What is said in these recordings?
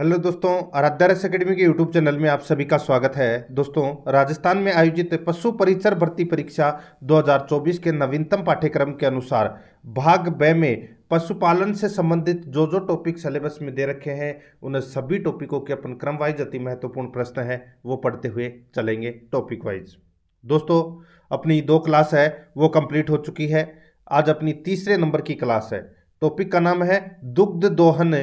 hello दोस्तों आराध्या रस academy के यूट्यूब चैनल में आप सभी का स्वागत है दोस्तों राजस्थान में आयोजित पशु परिचर भर्ती परीक्षा 2024 के नवीनतम पाठ्यक्रम के अनुसार भाग ब में पशुपालन से संबंधित जो जो टॉपिक सिलेबस में दे रखे हैं उन सभी टॉपिकों के अपन क्रम वाइज अति महत्वपूर्ण प्रश्न है वो पढ़ते हुए चलेंगे टॉपिक वाइज दोस्तों अपनी दो क्लास है वो कंप्लीट हो चुकी है आज अपनी तीसरे नंबर की क्लास है टॉपिक का नाम है दुग्ध दोहन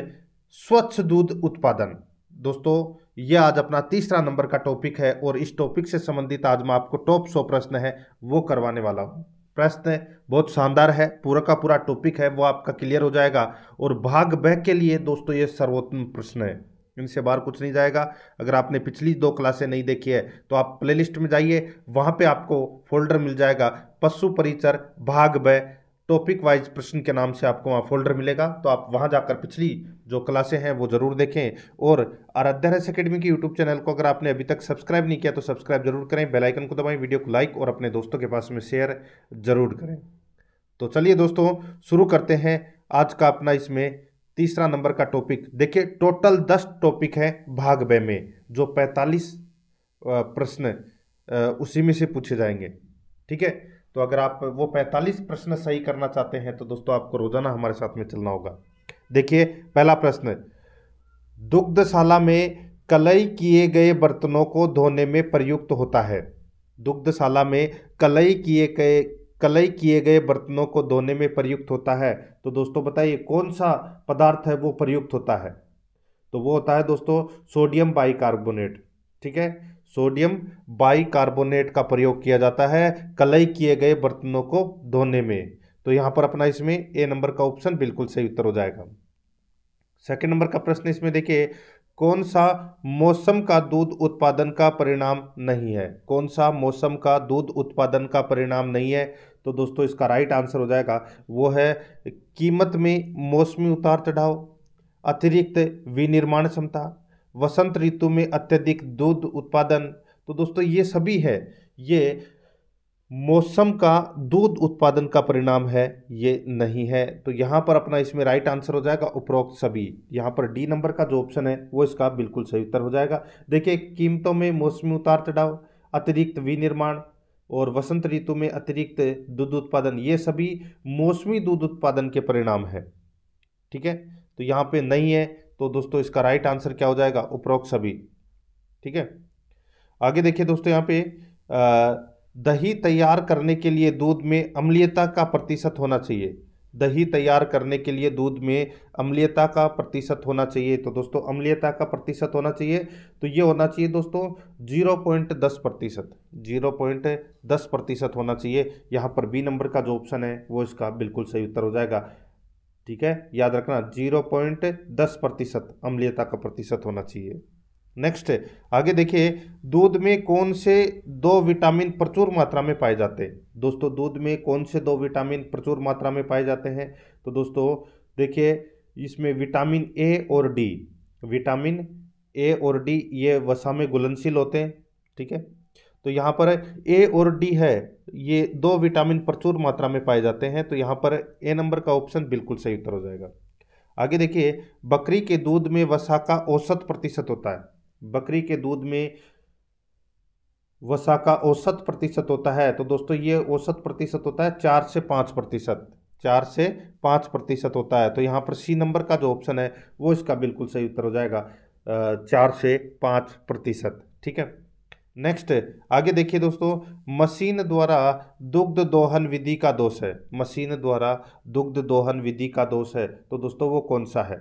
स्वच्छ दूध उत्पादन दोस्तों यह आज अपना तीसरा नंबर का टॉपिक है और इस टॉपिक से संबंधित आज मैं आपको टॉप सौ प्रश्न है वो करवाने वाला हूँ प्रश्न बहुत शानदार है पूरा का पूरा टॉपिक है वो आपका क्लियर हो जाएगा और भाग बह के लिए दोस्तों ये सर्वोत्तम प्रश्न है इनसे बाहर कुछ नहीं जाएगा अगर आपने पिछली दो क्लासें नहीं देखी है तो आप प्लेलिस्ट में जाइए वहाँ पे आपको फोल्डर मिल जाएगा पशु परिचर भाग बह टॉपिक वाइज प्रश्न के नाम से आपको वहाँ फोल्डर मिलेगा तो आप वहाँ जाकर पिछली जो क्लासें हैं वो जरूर देखें और आराध्या रस अकेडमी के यूट्यूब चैनल को अगर आपने अभी तक सब्सक्राइब नहीं किया तो सब्सक्राइब जरूर करें बेलाइकन को दबाएँ वीडियो को लाइक और अपने दोस्तों के पास में शेयर जरूर करें तो चलिए दोस्तों शुरू करते हैं आज का अपना इसमें तीसरा नंबर का टॉपिक देखिए टोटल दस टॉपिक है भाग बे में जो पैंतालीस प्रश्न उसी में से पूछे जाएंगे ठीक है तो अगर आप वो 45 प्रश्न सही करना चाहते हैं तो दोस्तों आपको रोजाना हमारे साथ में चलना होगा देखिए पहला प्रश्न दुग्धशाला में कलई किए गए बर्तनों को धोने में प्रयुक्त होता है दुग्धशाला में कलई किए गए कलई किए गए बर्तनों को धोने में प्रयुक्त होता है तो दोस्तों बताइए कौन सा पदार्थ है वो प्रयुक्त होता है तो वो होता है दोस्तों सोडियम बाइकार्बोनेट ठीक है सोडियम बाइकार्बोनेट का प्रयोग किया जाता है कलई किए गए बर्तनों को धोने में तो यहां पर अपना इसमें ए नंबर का ऑप्शन बिल्कुल सही उत्तर हो जाएगा सेकंड नंबर का प्रश्न इसमें देखिए कौन सा मौसम का दूध उत्पादन का परिणाम नहीं है कौन सा मौसम का दूध उत्पादन का परिणाम नहीं है तो दोस्तों इसका राइट आंसर हो जाएगा वो है कीमत में मौसमी उतार चढ़ाव अतिरिक्त विनिर्माण क्षमता वसंत ऋतु में अत्यधिक दूध उत्पादन तो दोस्तों ये सभी है ये मौसम का दूध उत्पादन का परिणाम है ये नहीं है तो यहाँ पर अपना इसमें राइट आंसर हो जाएगा उपरोक्त सभी यहाँ पर डी नंबर का जो ऑप्शन है वो इसका बिल्कुल सही उत्तर हो जाएगा देखिए कीमतों में मौसमी उतार चढ़ाव अतिरिक्त विनिर्माण और वसंत ऋतु में अतिरिक्त दूध उत्पादन ये सभी मौसमी दूध उत्पादन के परिणाम है ठीक है तो यहाँ पे नहीं है तो दोस्तों इसका राइट आंसर क्या हो जाएगा उपरोक्त सभी ठीक है आगे देखिए दोस्तों यहाँ पे दही तैयार करने के लिए दूध में अम्लीयता का प्रतिशत होना चाहिए दही तैयार करने के लिए दूध में अम्लीयता का प्रतिशत होना चाहिए तो दोस्तों अम्लीयता का प्रतिशत होना चाहिए तो ये होना चाहिए दोस्तों जीरो पॉइंट दस प्रतिशत जीरो पॉइंट दस प्रतिशत होना चाहिए यहाँ पर बी नंबर का जो ऑप्शन है वो इसका बिल्कुल सही उत्तर हो जाएगा ठीक है याद रखना जीरो पॉइंट दस प्रतिशत अम्लीयता का प्रतिशत होना चाहिए नेक्स्ट आगे देखिए दूध में कौन से दो विटामिन प्रचुर मात्रा में पाए जाते हैं दोस्तों दूध में कौन से दो विटामिन प्रचुर मात्रा में पाए जाते हैं तो दोस्तों देखिए इसमें विटामिन ए और डी विटामिन ए और डी ये वसा में घुलनशील होते हैं ठीक है तो यहाँ पर ए और डी है ये दो विटामिन प्रचुर मात्रा में पाए जाते हैं तो यहाँ पर ए नंबर का ऑप्शन बिल्कुल सही उत्तर हो जाएगा आगे देखिए बकरी के दूध में वसा का औसत प्रतिशत होता है बकरी के दूध में वसा का औसत प्रतिशत होता है तो दोस्तों ये औसत प्रतिशत होता है चार से पाँच प्रतिशत चार से पाँच प्रतिशत होता है तो यहाँ पर सी नंबर का जो ऑप्शन है वो इसका बिल्कुल सही उत्तर हो जाएगा चार से पाँच प्रतिशत ठीक है नेक्स्ट आगे देखिए दोस्तों मशीन द्वारा दुग्ध दोहन विधि का दोष है मशीन द्वारा दुग्ध दोहन विधि का दोष है तो दोस्तों वो कौन सा है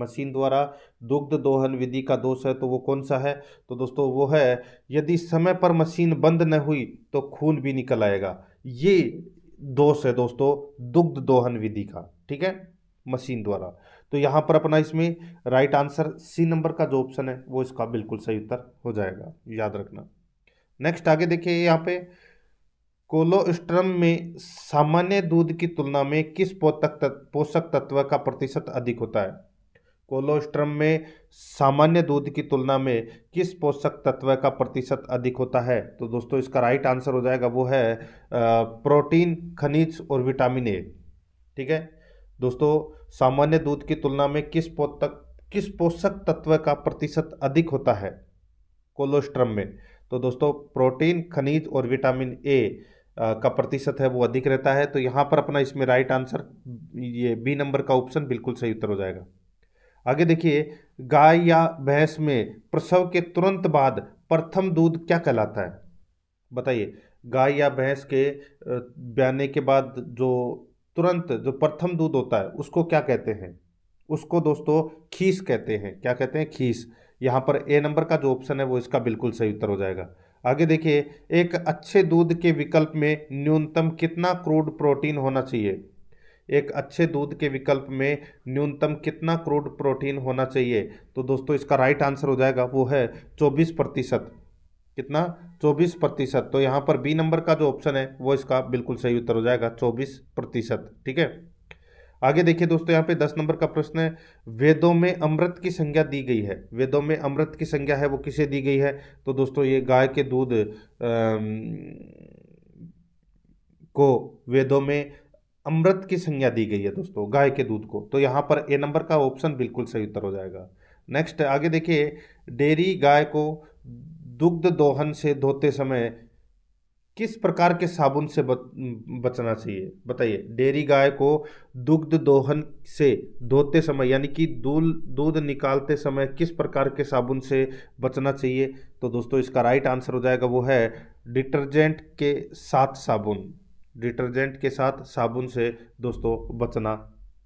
मशीन द्वारा दुग्ध दोहन विधि का दोष है तो वो कौन सा है तो दोस्तों वो है यदि समय पर मशीन बंद न हुई तो खून भी निकल आएगा ये दोष है दोस्तों दुग्ध दोहन विधि का ठीक है मशीन द्वारा तो यहाँ पर अपना इसमें राइट आंसर सी नंबर का जो ऑप्शन है वो इसका बिल्कुल सही उत्तर हो जाएगा याद रखना नेक्स्ट आगे देखिए यहाँ पे कोलोस्ट्रम में सामान्य दूध की तुलना में किस पोतक तत्व पोषक तत्व का प्रतिशत अधिक होता है कोलोस्ट्रम में सामान्य दूध की तुलना में किस पोषक तत्व का प्रतिशत अधिक होता है तो दोस्तों इसका राइट आंसर हो जाएगा वो है प्रोटीन खनिज और विटामिन ए ठीक है दोस्तों सामान्य दूध की तुलना में किस पोतक किस पोषक तत्व का प्रतिशत अधिक होता है कोलोस्ट्रम में तो दोस्तों प्रोटीन खनिज और विटामिन ए का प्रतिशत है वो अधिक रहता है तो यहाँ पर अपना इसमें राइट आंसर ये बी नंबर का ऑप्शन बिल्कुल सही उत्तर हो जाएगा आगे देखिए गाय या भैंस में प्रसव के तुरंत बाद प्रथम दूध क्या कहलाता है बताइए गाय या भैंस के ब्याने के बाद जो तुरंत जो प्रथम दूध होता है उसको क्या कहते हैं उसको दोस्तों खीस कहते हैं क्या कहते हैं खीस यहाँ पर ए नंबर का जो ऑप्शन है वो इसका बिल्कुल सही उत्तर हो जाएगा आगे देखिए एक अच्छे दूध के विकल्प में न्यूनतम कितना क्रूड प्रोटीन होना चाहिए एक अच्छे दूध के विकल्प में न्यूनतम कितना क्रूड प्रोटीन होना चाहिए तो दोस्तों इसका राइट आंसर हो जाएगा वो है चौबीस प्रतिशत कितना 24 प्रतिशत तो यहाँ पर बी नंबर का जो ऑप्शन है वो इसका बिल्कुल सही उत्तर हो जाएगा 24 प्रतिशत ठीक है आगे देखिए दोस्तों यहाँ पे दस नंबर का प्रश्न है वेदों में अमृत की संज्ञा दी गई है वेदों में अमृत की संज्ञा है वो किसे दी गई है तो दोस्तों ये गाय के दूध को वेदों में अमृत की संज्ञा दी गई है दोस्तों गाय के दूध को तो यहाँ पर ए नंबर का ऑप्शन बिल्कुल सही उत्तर हो जाएगा नेक्स्ट आगे देखिए डेयरी गाय को दुग्ध दोहन से धोते समय किस प्रकार के साबुन से बचना चाहिए बताइए डेयरी गाय को दुग्ध दोहन से धोते समय यानी कि दूध दूध निकालते समय किस प्रकार के साबुन से बचना चाहिए तो दोस्तों इसका राइट आंसर हो जाएगा वो है डिटर्जेंट के साथ साबुन डिटर्जेंट के साथ साबुन से दोस्तों बचना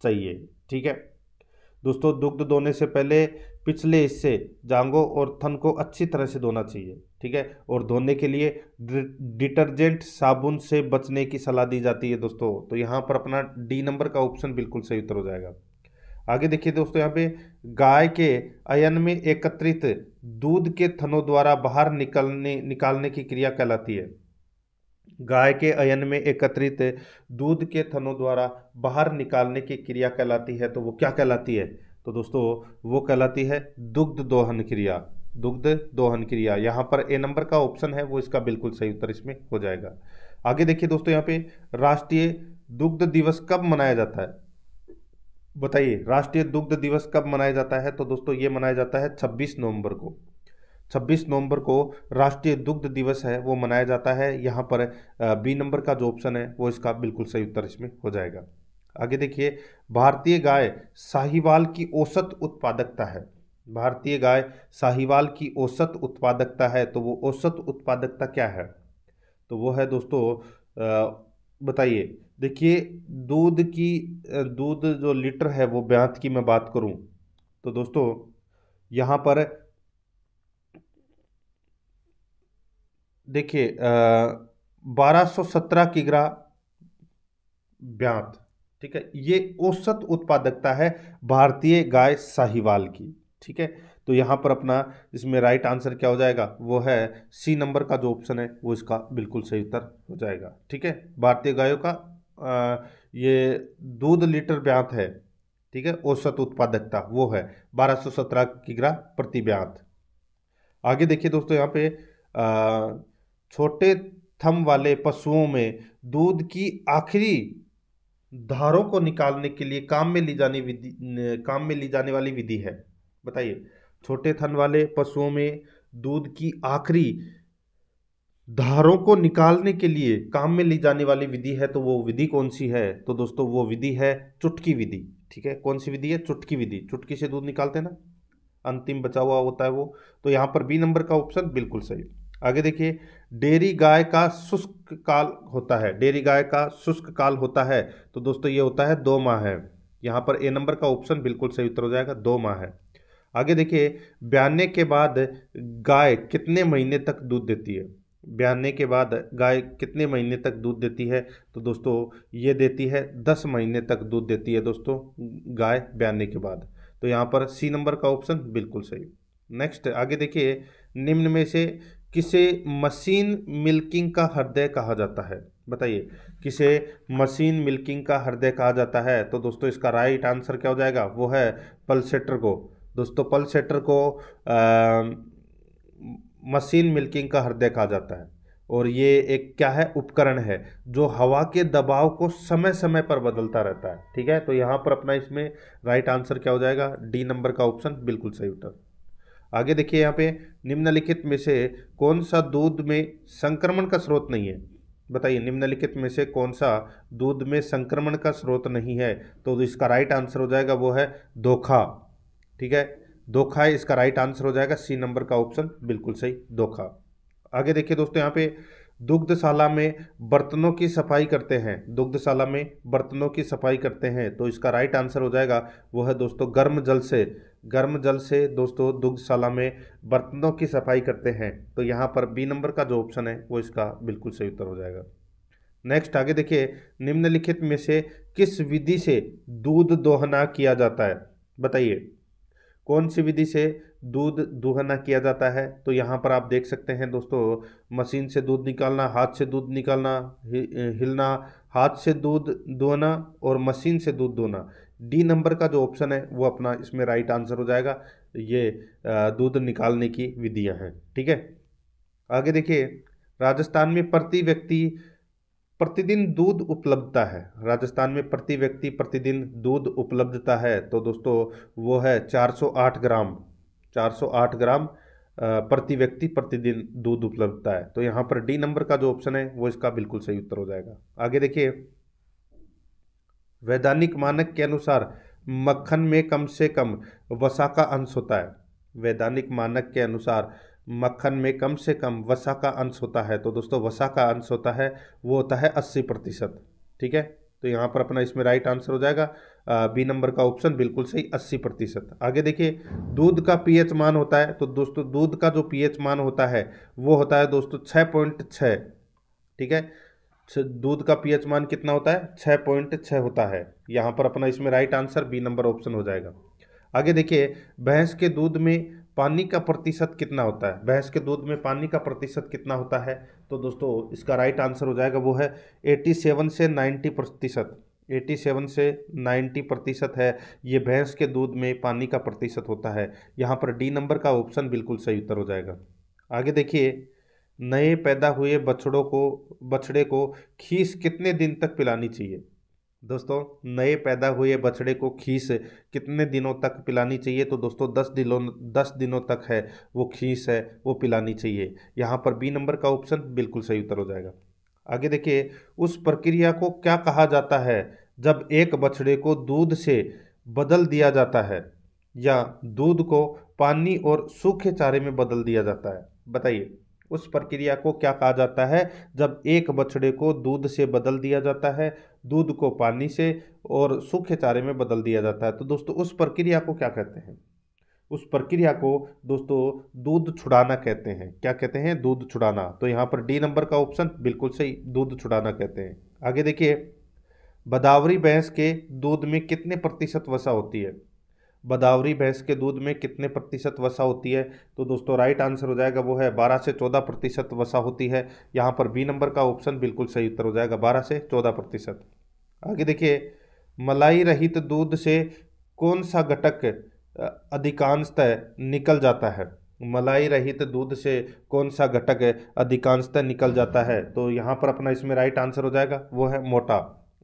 चाहिए ठीक है दोस्तों दुग्ध दोने से पहले पिछले हिस्से जांगों और थन को अच्छी तरह से धोना चाहिए ठीक है और धोने के लिए डिटर्जेंट साबुन से बचने की सलाह दी जाती है दोस्तों तो यहाँ पर अपना डी नंबर का ऑप्शन बिल्कुल सही उत्तर हो जाएगा आगे देखिए दोस्तों यहाँ पे गाय के अयन में एकत्रित दूध के थनों द्वारा बाहर निकलने निकालने की क्रिया कहलाती है गाय के अयन में एकत्रित दूध के थनों द्वारा बाहर निकालने की क्रिया कहलाती है तो वो क्या कहलाती है तो दोस्तों वो कहलाती है दुग्ध दोहन क्रिया दुग्ध दोहन क्रिया यहाँ पर ए नंबर का ऑप्शन है वो इसका बिल्कुल सही उत्तर इसमें हो जाएगा आगे देखिए दोस्तों यहाँ पे राष्ट्रीय दुग्ध दिवस कब मनाया जाता है बताइए राष्ट्रीय दुग्ध दिवस कब मनाया जाता है तो दोस्तों ये मनाया जाता है 26 नवंबर को 26 नवंबर को राष्ट्रीय दुग्ध दिवस है वो मनाया जाता है यहाँ पर बी नंबर का जो ऑप्शन है वो इसका बिल्कुल सही उत्तर इसमें हो जाएगा आगे देखिए भारतीय गाय साहिवाल की औसत उत्पादकता है भारतीय गाय साहिवाल की औसत उत्पादकता है तो वो औसत उत्पादकता क्या है तो वो है दोस्तों बताइए देखिए दूध की दूध जो लीटर है वो ब्यांत की मैं बात करूं तो दोस्तों यहाँ पर देखिए बारह सौ सत्रह किग्रा ब्यांत ठीक है ये औसत उत्पादकता है भारतीय गाय साहिवाल की ठीक है तो यहाँ पर अपना इसमें राइट आंसर क्या हो जाएगा वो है सी नंबर का जो ऑप्शन है वो इसका बिल्कुल सही उत्तर हो जाएगा ठीक है भारतीय गायों का आ, ये दूध लीटर ब्यांत है ठीक है औसत उत्पादकता वो है 1217 किग्रा प्रति ब्यांत आगे देखिए दोस्तों यहाँ पे छोटे थम वाले पशुओं में दूध की आखिरी धारों को निकालने के लिए काम में ली जाने विधि काम में ली जाने वाली विधि है बताइए छोटे थन वाले पशुओं में दूध की आखिरी धारों को निकालने के लिए काम में ली जाने वाली विधि है तो वो विधि कौन सी है तो दोस्तों वो विधि है चुटकी विधि ठीक है कौन सी विधि है चुटकी विधि चुटकी से दूध निकालते हैं ना अंतिम बचा हुआ होता है वो तो यहाँ पर बी नंबर का ऑप्शन बिल्कुल सही आगे देखिए डेयरी गाय का शुष्क काल होता है डेयरी गाय का शुष्क काल होता है तो दोस्तों ये होता है दो माह है यहाँ पर ए नंबर का ऑप्शन बिल्कुल सही उत्तर हो जाएगा दो माह है आगे देखिए ब्याने के बाद गाय कितने महीने तक दूध देती है ब्याने के बाद गाय कितने महीने तक दूध देती है तो दोस्तों ये देती है दस महीने तक दूध देती है दोस्तों गाय ब्याने के बाद तो यहाँ पर सी नंबर का ऑप्शन बिल्कुल सही नेक्स्ट आगे देखिए निम्न में से किसे मशीन मिल्किंग का हृदय कहा जाता है बताइए किसे मशीन मिल्किंग का हृदय कहा जाता है तो दोस्तों इसका राइट आंसर क्या हो जाएगा वो है पल्सेटर को दोस्तों पल्सेटर को आ, मशीन मिल्किंग का हृदय कहा जाता है और ये एक क्या है उपकरण है जो हवा के दबाव को समय समय पर बदलता रहता है ठीक है तो यहाँ पर अपना इसमें राइट आंसर क्या हो जाएगा डी नंबर का ऑप्शन बिल्कुल सही उत्तर आगे देखिए यहाँ पे निम्नलिखित में से कौन सा दूध में संक्रमण का स्रोत नहीं है बताइए निम्नलिखित में से कौन सा दूध में संक्रमण का स्रोत नहीं है तो इसका राइट आंसर हो जाएगा वो है धोखा ठीक है धोखा है इसका राइट आंसर हो जाएगा सी नंबर का ऑप्शन बिल्कुल सही धोखा आगे देखिए दोस्तों यहाँ पे दुग्धशाला में बर्तनों की सफाई करते हैं दुग्धशाला में बर्तनों की सफाई करते हैं तो इसका राइट आंसर हो जाएगा वो है दोस्तों गर्म जल से गर्म जल से दोस्तों दुग्धशाला में बर्तनों की सफाई करते हैं तो यहाँ पर बी नंबर का जो ऑप्शन है वो इसका बिल्कुल सही उत्तर हो जाएगा नेक्स्ट आगे देखिए निम्नलिखित में से किस विधि से दूध दोहना किया जाता है बताइए कौन सी विधि से दूध दोहना किया जाता है तो यहाँ पर आप देख सकते हैं दोस्तों मशीन से दूध निकालना हाथ से दूध निकालना हिलना हाथ से दूध दोहना और मशीन से दूध दोहना डी नंबर का जो ऑप्शन है वो अपना इसमें राइट आंसर हो जाएगा ये दूध निकालने की विधियाँ हैं ठीक है आगे देखिए राजस्थान में प्रति व्यक्ति प्रतिदिन दूध उपलब्धता है राजस्थान में प्रति व्यक्ति प्रतिदिन दूध उपलब्धता है तो दोस्तों वो है 408 ग्राम 408 ग्राम प्रति व्यक्ति प्रतिदिन दूध उपलब्धता है तो यहाँ पर डी नंबर का जो ऑप्शन है वो इसका बिल्कुल सही उत्तर हो जाएगा आगे देखिए वैधानिक मानक के अनुसार मक्खन में कम से कम वसा का अंश होता है वैधानिक मानक के अनुसार मक्खन में कम से कम वसा का अंश होता है तो दोस्तों वसा का अंश होता है वो होता है अस्सी प्रतिशत ठीक है तो यहाँ पर अपना इसमें राइट आंसर हो जाएगा बी नंबर का ऑप्शन बिल्कुल सही अस्सी प्रतिशत आगे देखिए दूध का पीएच मान होता है तो दोस्तों दूध का जो पीएच मान होता है वो होता है दोस्तों छः पॉइंट छः ठीक है दूध का पीएच मान कितना होता है छः पॉइंट छः होता है यहाँ पर अपना इसमें right answer B number option हो जाएगा आगे देखिए भैंस के दूध में पानी का प्रतिशत कितना होता है भैंस के दूध में पानी का प्रतिशत कितना होता है तो दोस्तों इसका राइट आंसर हो जाएगा वो है सेवन से नाइन्टी प्रतिशत सेवन से नाइन्टी प्रतिशत है ये भैंस के दूध में पानी का प्रतिशत होता है यहाँ पर डी नंबर का ऑप्शन बिल्कुल सही उत्तर हो जाएगा आगे देखिए नए पैदा हुए बछड़ों को बछड़े को खीस कितने दिन तक पिलानी चाहिए दोस्तों नए पैदा हुए बछड़े को खीस कितने दिनों तक पिलानी चाहिए तो दोस्तों दस दिनों दस दिनों तक है वो खीस है वो पिलानी चाहिए यहाँ पर बी नंबर का ऑप्शन बिल्कुल सही उत्तर हो जाएगा आगे देखिए उस प्रक्रिया को क्या कहा जाता है जब एक बछड़े को दूध से बदल दिया जाता है या दूध को पानी और सूखे चारे में बदल दिया जाता है बताइए उस प्रक्रिया को क्या कहा जाता है जब एक बछड़े को दूध से बदल दिया जाता है दूध को पानी से और सूखे चारे में बदल दिया जाता है तो दोस्तों उस प्रक्रिया को क्या कहते हैं उस प्रक्रिया को दोस्तों दूध छुड़ाना कहते हैं क्या कहते हैं दूध छुड़ाना तो यहाँ पर डी नंबर का ऑप्शन बिल्कुल सही दूध छुड़ाना कहते हैं आगे देखिए बदावरी भैंस के दूध में कितने प्रतिशत वसा होती है बदावरी भैंस के दूध में कितने प्रतिशत वसा होती है तो दोस्तों राइट आंसर हो जाएगा वो है बारह से चौदह प्रतिशत वसा होती है यहाँ पर बी नंबर का ऑप्शन बिल्कुल सही उत्तर हो जाएगा बारह से चौदह प्रतिशत आगे देखिए मलाई रहित दूध से कौन सा घटक अधिकांशतः निकल जाता है मलाई रहित दूध से कौन सा घटक अधिकांशतः निकल जाता है तो यहाँ पर अपना इसमें राइट आंसर हो जाएगा वो है मोटा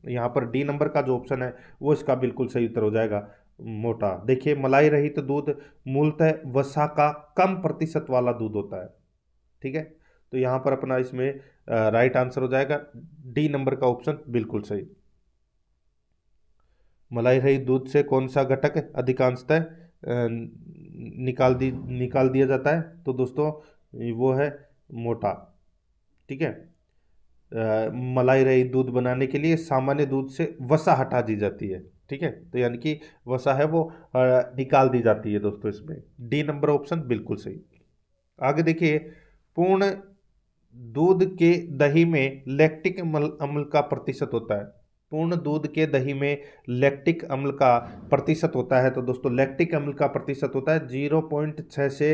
यहाँ पर डी नंबर का जो ऑप्शन है वो इसका बिल्कुल सही उत्तर हो जाएगा मोटा देखिए मलाई रहित तो दूध मूलतः वसा का कम प्रतिशत वाला दूध होता है ठीक है तो यहां पर अपना इसमें राइट आंसर हो जाएगा डी नंबर का ऑप्शन बिल्कुल सही मलाई रहित दूध से कौन सा घटक अधिकांशतः निकाल दी निकाल दिया जाता है तो दोस्तों वो है मोटा ठीक है मलाई रहित दूध बनाने के लिए सामान्य दूध से वसा हटा दी जाती है ठीक है तो यानी कि वसा है वो निकाल दी जाती है दोस्तों इसमें डी नंबर ऑप्शन बिल्कुल सही आगे देखिए पूर्ण दूध के दही में लैक्टिक अम्ल का प्रतिशत होता है पूर्ण दूध के दही में लैक्टिक अम्ल का प्रतिशत होता है तो दोस्तों लैक्टिक अम्ल का प्रतिशत होता है जीरो पॉइंट छः से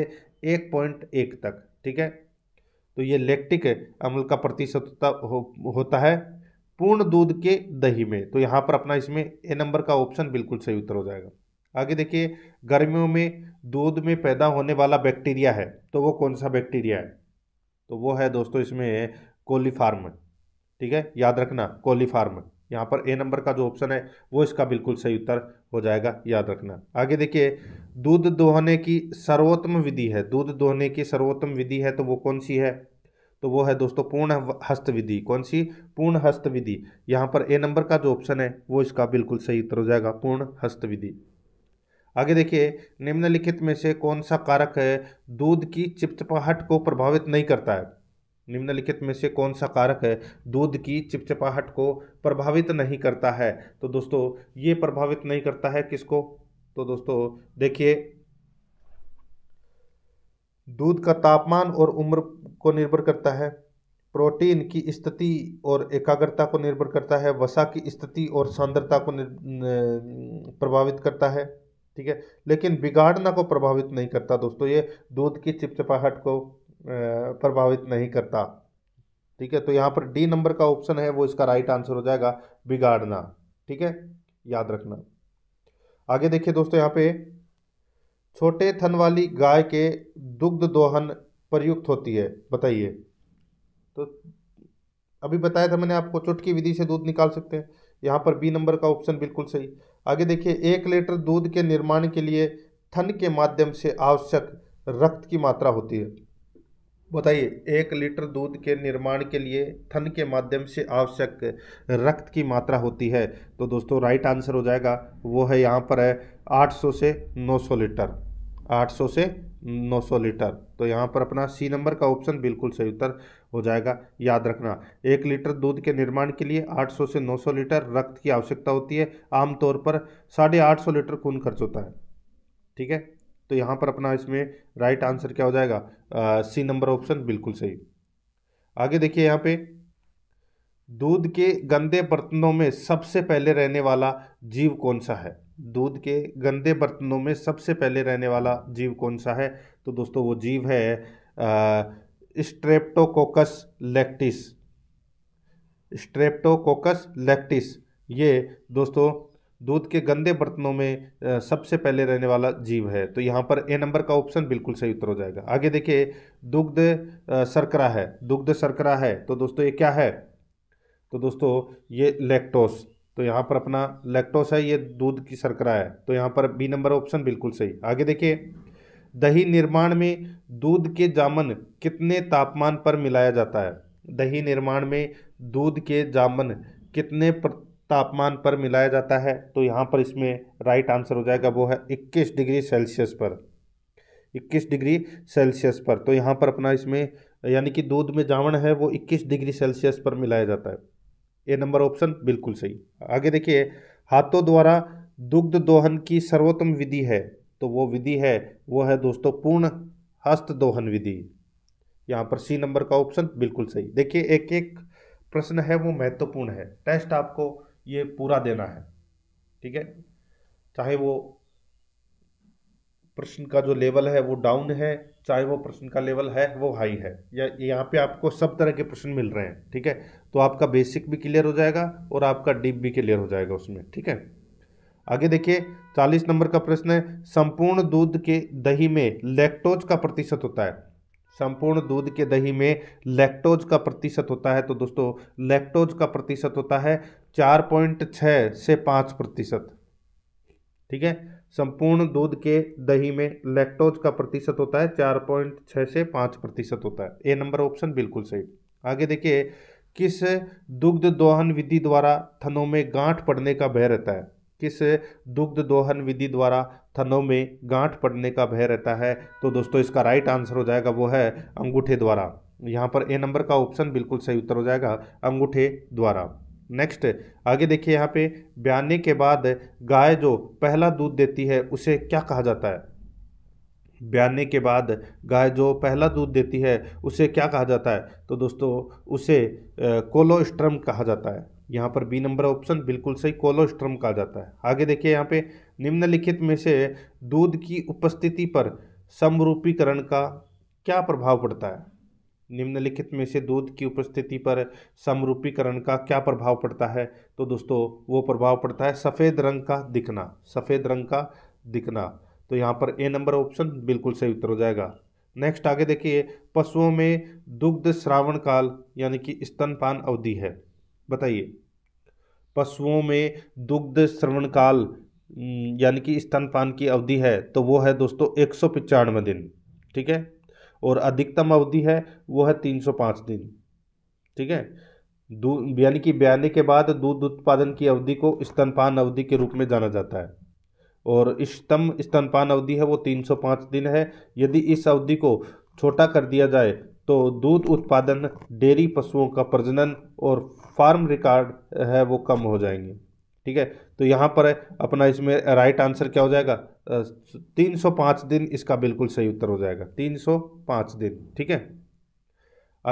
एक पॉइंट एक तक ठीक है तो ये लैक्टिक अम्ल का प्रतिशत होता, हो, होता है पूर्ण दूध के दही में तो यहाँ पर अपना इसमें ए नंबर का ऑप्शन बिल्कुल सही उत्तर हो जाएगा आगे देखिए गर्मियों में दूध में पैदा होने वाला बैक्टीरिया है तो वो कौन सा बैक्टीरिया है तो वो है दोस्तों इसमें कोलीफार्म ठीक है याद रखना कोलीफार्म यहाँ पर ए नंबर का जो ऑप्शन है वो इसका बिल्कुल सही उत्तर हो जाएगा याद रखना आगे देखिए दूध दोहने की सर्वोत्तम विधि है दूध दोहने की सर्वोत्तम विधि है तो वो कौन सी है तो वो है दोस्तों पूर्ण हस्त विधि कौन सी पूर्ण हस्त विधि यहाँ पर ए नंबर का जो ऑप्शन है वो इसका बिल्कुल सही उत्तर हो जाएगा पूर्ण हस्त विधि आगे देखिए निम्नलिखित में से कौन सा कारक है दूध की चिपचिपाहट को प्रभावित नहीं करता है निम्नलिखित में से कौन सा कारक है दूध की चिपचिपाहट को प्रभावित नहीं करता है तो दोस्तों ये प्रभावित नहीं करता है किसको तो दोस्तों देखिए दूध का तापमान और उम्र को निर्भर करता है प्रोटीन की स्थिति और एकाग्रता को निर्भर करता है वसा की स्थिति और सांद्रता को प्रभावित करता है ठीक है लेकिन बिगाड़ना को प्रभावित नहीं करता दोस्तों ये दूध की चिपचिपाहट को प्रभावित नहीं करता ठीक है तो यहाँ पर डी नंबर का ऑप्शन है वो इसका राइट आंसर हो जाएगा बिगाड़ना ठीक है याद रखना आगे देखिए दोस्तों यहाँ पे छोटे थन वाली गाय के दुग्ध दोहन प्रयुक्त होती है बताइए तो अभी बताया था मैंने आपको चुटकी विधि से दूध निकाल सकते हैं यहाँ पर बी नंबर का ऑप्शन बिल्कुल सही आगे देखिए एक लीटर दूध के निर्माण के लिए थन के माध्यम से आवश्यक रक्त की मात्रा होती है बताइए एक लीटर दूध के निर्माण के लिए थन के माध्यम से आवश्यक रक्त की मात्रा होती है तो दोस्तों राइट आंसर हो जाएगा वो है यहाँ पर है 800 से 900 लीटर 800 से 900 लीटर तो यहाँ पर अपना सी नंबर का ऑप्शन बिल्कुल सही उत्तर हो जाएगा याद रखना एक लीटर दूध के निर्माण के लिए 800 से 900 लीटर रक्त की आवश्यकता होती है आमतौर पर साढ़े आठ लीटर खून खर्च होता है ठीक है तो यहाँ पर अपना इसमें राइट आंसर क्या हो जाएगा सी नंबर ऑप्शन बिल्कुल सही आगे देखिए यहाँ पे दूध के गंदे बर्तनों में सबसे पहले रहने वाला जीव कौन सा है दूध के गंदे बर्तनों में सबसे पहले रहने वाला जीव कौन सा है तो दोस्तों वो जीव है स्ट्रेप्टोकोकस लैक्टिस स्ट्रेप्टोकोकस लैक्टिस ये दोस्तों दूध के गंदे बर्तनों में सबसे पहले रहने वाला जीव है तो यहाँ पर ए नंबर का ऑप्शन बिल्कुल सही उत्तर हो जाएगा आगे देखिए दुग्ध सरकरा है दुग्ध सरकरा है तो दोस्तों ये क्या है तो दोस्तों ये लेक्टोस तो यहाँ पर अपना लेक्टोस है ये दूध की शर्करा है तो यहाँ पर बी नंबर ऑप्शन बिल्कुल सही आगे देखिए दही निर्माण में दूध के जामन कितने तापमान पर मिलाया जाता है दही निर्माण में दूध के जामन कितने तापमान पर मिलाया जाता है तो यहाँ पर इसमें राइट आंसर हो जाएगा वो है इक्कीस डिग्री सेल्सियस पर इक्कीस डिग्री सेल्सियस पर तो यहाँ पर अपना इसमें यानी कि दूध में जामन है वो 21 डिग्री सेल्सियस पर मिलाया जाता है ये नंबर ऑप्शन बिल्कुल सही आगे देखिए हाथों द्वारा दुग्ध दोहन की सर्वोत्तम विधि है तो वो विधि है वो है दोस्तों पूर्ण हस्त दोहन विधि यहाँ पर सी नंबर का ऑप्शन बिल्कुल सही देखिए एक एक प्रश्न है वो महत्वपूर्ण है टेस्ट आपको ये पूरा देना है ठीक है चाहे वो प्रश्न का जो लेवल है वो डाउन है चाहे वो प्रश्न का लेवल है वो हाई है या यहाँ पे आपको सब तरह के प्रश्न मिल रहे हैं ठीक है तो आपका बेसिक भी क्लियर हो जाएगा और आपका डीप भी क्लियर हो जाएगा उसमें ठीक है आगे देखिए चालीस नंबर का प्रश्न है संपूर्ण दूध के दही में लैक्टोज का प्रतिशत होता है संपूर्ण दूध के दही में लैक्टोज का प्रतिशत होता है तो दोस्तों लैक्टोज का प्रतिशत होता है चार पॉइंट से पाँच प्रतिशत ठीक है संपूर्ण दूध के दही में लैक्टोज का प्रतिशत होता है चार पॉइंट छः से पाँच प्रतिशत होता है ए नंबर ऑप्शन बिल्कुल सही आगे देखिए किस दुग्ध दोहन विधि द्वारा थनों में गांठ पड़ने का भय रहता है किस दुग्ध दोहन विधि द्वारा थनों में गांठ पड़ने का भय रहता है तो दोस्तों इसका राइट आंसर हो जाएगा वो है अंगूठे द्वारा यहाँ पर ए नंबर का ऑप्शन बिल्कुल सही उत्तर हो जाएगा अंगूठे द्वारा नेक्स्ट आगे देखिए यहाँ पे ब्याने के बाद गाय जो पहला दूध देती है उसे क्या कहा जाता है ब्याने के बाद गाय जो पहला दूध देती है उसे क्या कहा जाता है तो दोस्तों उसे कोलोस्ट्रम कहा जाता है यहाँ पर बी नंबर ऑप्शन बिल्कुल सही कोलोस्ट्रम कहा जाता है आगे देखिए यहाँ पे निम्नलिखित में से दूध की उपस्थिति पर समरूपीकरण का क्या प्रभाव पड़ता है निम्नलिखित में से दूध की उपस्थिति पर समरूपीकरण का क्या प्रभाव पड़ता है तो दोस्तों वो प्रभाव पड़ता है सफ़ेद रंग का दिखना सफ़ेद रंग का दिखना तो यहाँ पर ए नंबर ऑप्शन बिल्कुल सही उत्तर हो जाएगा नेक्स्ट आगे देखिए पशुओं में दुग्ध श्रावण काल यानी कि स्तनपान अवधि है बताइए पशुओं में दुग्ध श्रवण काल यानी कि स्तनपान की अवधि है तो वो है दोस्तों एक दिन ठीक है और अधिकतम अवधि है वो है तीन सौ पाँच दिन ठीक है दूध यानी कि ब्याने के बाद दूध उत्पादन की अवधि को स्तनपान अवधि के रूप में जाना जाता है और इष्टतम स्तनपान अवधि है वो तीन सौ पाँच दिन है यदि इस अवधि को छोटा कर दिया जाए तो दूध उत्पादन डेयरी पशुओं का प्रजनन और फार्म रिकॉर्ड है वो कम हो जाएंगे ठीक है तो यहाँ पर अपना इसमें राइट आंसर क्या हो जाएगा तीन सौ पाँच दिन इसका बिल्कुल सही उत्तर हो जाएगा तीन सौ पाँच दिन ठीक है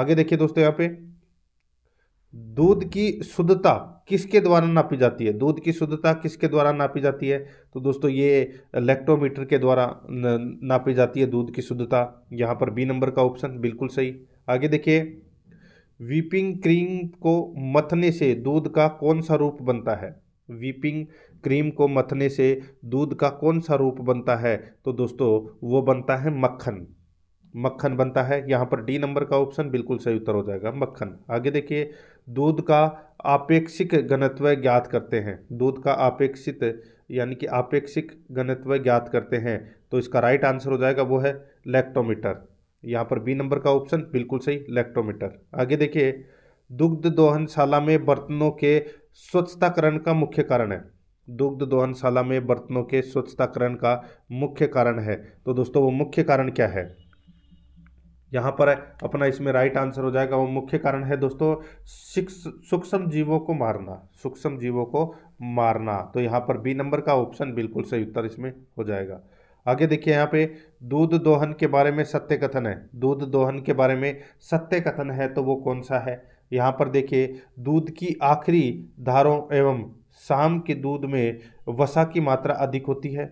आगे देखिए दोस्तों यहाँ पे दूध की शुद्धता किसके द्वारा नापी जाती है दूध की शुद्धता किसके द्वारा नापी जाती है तो दोस्तों ये इलेक्ट्रोमीटर के द्वारा नापी जाती है दूध की शुद्धता यहाँ पर बी नंबर का ऑप्शन बिल्कुल सही आगे देखिए वीपिंग क्रीम को मथने से दूध का कौन सा रूप बनता है व्हीपिंग क्रीम को मथने से दूध का कौन सा रूप बनता है तो दोस्तों वो बनता है मक्खन मक्खन बनता है यहाँ पर डी नंबर का ऑप्शन बिल्कुल सही उत्तर हो जाएगा मक्खन आगे देखिए दूध का आपेक्षिक घनत्व ज्ञात करते हैं दूध का आपेक्षित यानी कि आपेक्षिक घनत्व ज्ञात करते हैं तो इसका राइट आंसर हो जाएगा वो है लैक्टोमीटर यहाँ पर बी नंबर का ऑप्शन बिल्कुल सही लैक्टोमीटर आगे देखिए दुग्ध दोहनशाला में बर्तनों के स्वच्छताकरण का मुख्य कारण है दुग्ध दोहनशाला में बर्तनों के स्वच्छताकरण का मुख्य कारण है तो दोस्तों वो मुख्य कारण क्या है यहाँ पर अपना इसमें राइट आंसर हो जाएगा वो मुख्य कारण है दोस्तों सूक्ष्म जीवों को मारना सूक्ष्म जीवों को मारना तो यहाँ पर बी नंबर का ऑप्शन बिल्कुल सही उत्तर इसमें हो जाएगा आगे देखिए यहाँ पे दूध दोहन के बारे में सत्य कथन है दूध दोहन के बारे में सत्य कथन है तो वो कौन सा है यहाँ पर देखिए दूध की आखिरी धारों एवं शाम के दूध में वसा की मात्रा अधिक होती है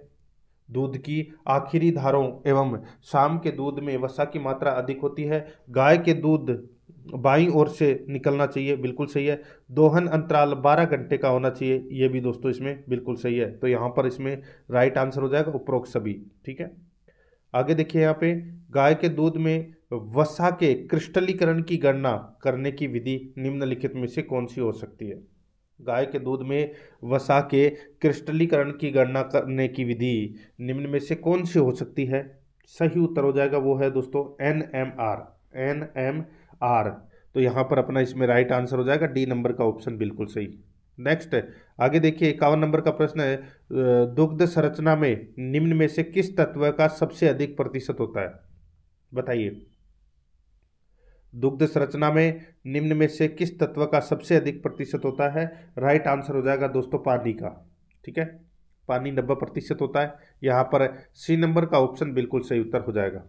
दूध की आखिरी धारों एवं शाम के दूध में वसा की मात्रा अधिक होती है गाय के दूध बाई ओर से निकलना चाहिए बिल्कुल सही है दोहन अंतराल 12 घंटे का होना चाहिए ये भी दोस्तों इसमें बिल्कुल सही है तो यहाँ पर इसमें राइट आंसर हो जाएगा उपरोक्त सभी ठीक है आगे देखिए यहाँ पे गाय के दूध में वसा के क्रिस्टलीकरण की गणना करने की विधि निम्नलिखित में से कौन सी हो सकती है गाय के दूध में वसा के क्रिस्टलीकरण की गणना करने की विधि निम्न में से कौन सी हो सकती है सही उत्तर हो जाएगा वो है दोस्तों N M R N M R तो यहाँ पर अपना इसमें राइट आंसर हो जाएगा डी नंबर का ऑप्शन बिल्कुल सही नेक्स्ट आगे देखिए इक्यावन नंबर का प्रश्न है दुग्ध संरचना में निम्न में से किस तत्व का सबसे अधिक प्रतिशत होता है बताइए दुग्ध संरचना में निम्न में से किस तत्व का सबसे अधिक प्रतिशत होता है राइट आंसर हो जाएगा दोस्तों पानी का ठीक है पानी नब्बे प्रतिशत होता है यहाँ पर सी नंबर का ऑप्शन बिल्कुल सही उत्तर हो जाएगा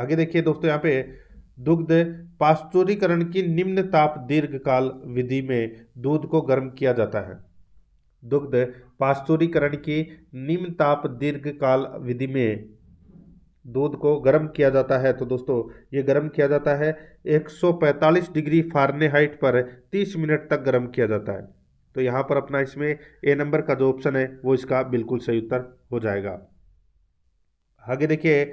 आगे देखिए दोस्तों यहाँ पे दुग्ध पाश्चुरीकरण की निम्न ताप दीर्घकाल विधि में दूध को गर्म किया जाता है दुग्ध पाश्चुरीकरण की निम्न ताप दीर्घकाल विधि में दूध को गर्म किया जाता है तो दोस्तों ये गर्म किया जाता है 145 डिग्री हाइट पर 30 मिनट तक गर्म किया जाता है तो यहाँ पर अपना इसमें ए नंबर का जो ऑप्शन है वो इसका बिल्कुल सही उत्तर हो जाएगा आगे देखिए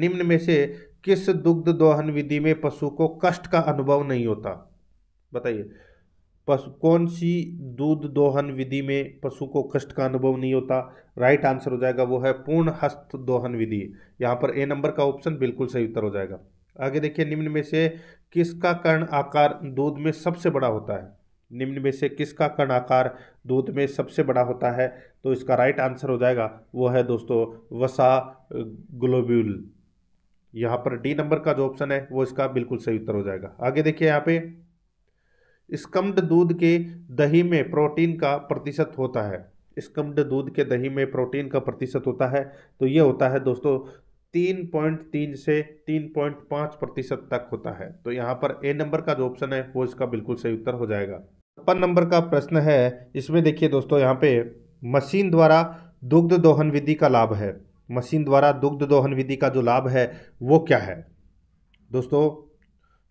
निम्न में से किस दुग्ध दोहन विधि में पशु को कष्ट का अनुभव नहीं होता बताइए पशु कौन सी दूध दोहन विधि में पशु को कष्ट का अनुभव नहीं होता राइट आंसर हो जाएगा वो है पूर्ण हस्त दोहन विधि यहाँ पर ए नंबर का ऑप्शन बिल्कुल सही उत्तर हो जाएगा आगे देखिए निम्न में से किसका कर्ण आकार दूध में सबसे बड़ा होता है निम्न में से किसका कर्ण आकार दूध में सबसे बड़ा होता है तो इसका राइट आंसर हो जाएगा वो है दोस्तों वसा ग्लोब्यूल यहाँ पर डी नंबर का जो ऑप्शन है वो इसका बिल्कुल सही उत्तर हो जाएगा आगे देखिए यहाँ पे स्कम्ड दूध के दही में प्रोटीन का प्रतिशत होता है स्कम्ड दूध के दही में प्रोटीन का प्रतिशत होता है तो ये होता है दोस्तों तीन पॉइंट तीन से तीन पॉइंट पाँच प्रतिशत तक होता है तो यहाँ पर ए नंबर का जो ऑप्शन है वो इसका बिल्कुल सही उत्तर हो जाएगा छप्पन नंबर का प्रश्न है इसमें देखिए दोस्तों यहाँ पे मशीन द्वारा दुग्ध दोहन विधि का लाभ है मशीन द्वारा दुग्ध दोहन विधि का जो लाभ है वो क्या है दोस्तों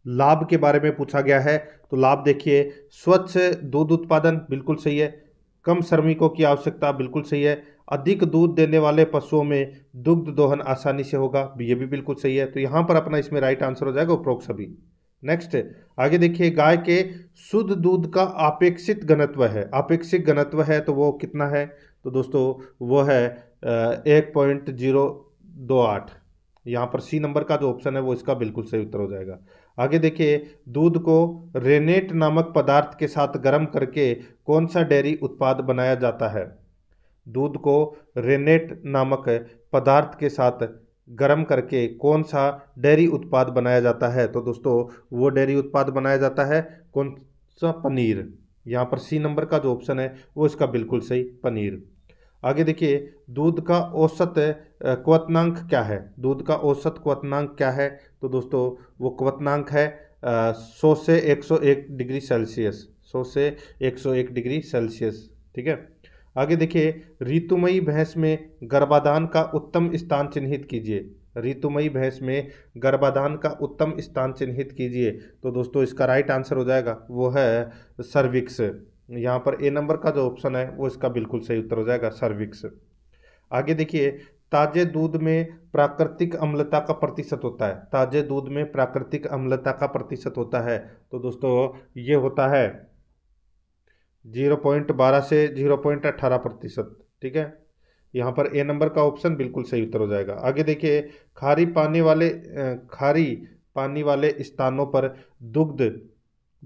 लाभ के बारे में पूछा गया है तो लाभ देखिए स्वच्छ दूध उत्पादन बिल्कुल सही है कम श्रमिकों की आवश्यकता बिल्कुल सही है अधिक दूध देने वाले पशुओं में दुग्ध दोहन आसानी से होगा ये भी बिल्कुल सही है तो यहाँ पर अपना इसमें राइट आंसर हो जाएगा उपरोक्त सभी नेक्स्ट आगे देखिए गाय के शुद्ध दूध का अपेक्षित घनत्व है अपेक्षित घनत्व है तो वो कितना है तो दोस्तों वो है एक पॉइंट जीरो दो आठ यहाँ पर सी नंबर का जो ऑप्शन है वो इसका बिल्कुल सही उत्तर हो जाएगा आगे देखिए दूध को रेनेट नामक पदार्थ के साथ गर्म करके कौन सा डेयरी उत्पाद बनाया जाता है दूध को रेनेट नामक पदार्थ के साथ गर्म करके कौन सा डेयरी उत्पाद बनाया जाता है तो दोस्तों वो डेयरी उत्पाद बनाया जाता है कौन सा पनीर यहाँ पर सी नंबर का जो ऑप्शन है वो इसका बिल्कुल सही पनीर आगे देखिए दूध का औसत क्वतनांक क्या है दूध का औसत क्वतनांक क्या है तो दोस्तों वो क्वतनांक है सौ से एक सौ एक डिग्री सेल्सियस सौ से एक सौ एक डिग्री सेल्सियस ठीक है आगे देखिए ऋतुमयी भैंस में गर्भाधान का उत्तम स्थान चिन्हित कीजिए ऋतुमयी भैंस में गर्भाधान का उत्तम स्थान चिन्हित कीजिए तो दोस्तों इसका राइट आंसर हो जाएगा वो है सर्विक्स यहाँ पर ए नंबर का जो ऑप्शन है वो इसका बिल्कुल सही उत्तर हो जाएगा सर्विक्स आगे देखिए ताजे दूध में प्राकृतिक अम्लता का प्रतिशत होता है ताजे दूध में प्राकृतिक अम्लता का प्रतिशत होता है तो दोस्तों ये होता है जीरो पॉइंट बारह से जीरो पॉइंट अट्ठारह प्रतिशत ठीक है यहाँ पर ए नंबर का ऑप्शन बिल्कुल सही उत्तर हो जाएगा आगे देखिए खारी पानी वाले खारी पानी वाले स्थानों पर दुग्ध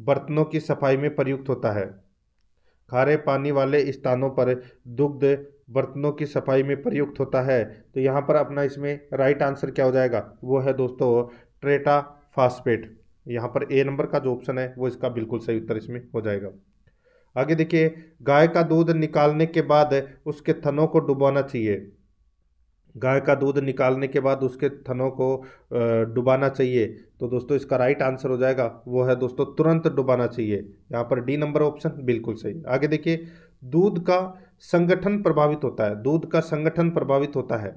बर्तनों की सफाई में प्रयुक्त होता है खारे पानी वाले स्थानों पर दुग्ध बर्तनों की सफाई में प्रयुक्त होता है तो यहाँ पर अपना इसमें राइट आंसर क्या हो जाएगा वो है दोस्तों ट्रेटा फास्पेट यहाँ पर ए नंबर का जो ऑप्शन है वो इसका बिल्कुल सही उत्तर इसमें हो जाएगा आगे देखिए गाय का दूध निकालने के बाद उसके थनों को डुबाना चाहिए गाय का दूध निकालने के बाद उसके थनों को डुबाना चाहिए तो दोस्तों इसका राइट आंसर हो जाएगा वो है दोस्तों तुरंत डुबाना चाहिए यहाँ पर डी नंबर ऑप्शन बिल्कुल सही आगे देखिए दूध का संगठन प्रभावित होता है दूध का संगठन प्रभावित होता है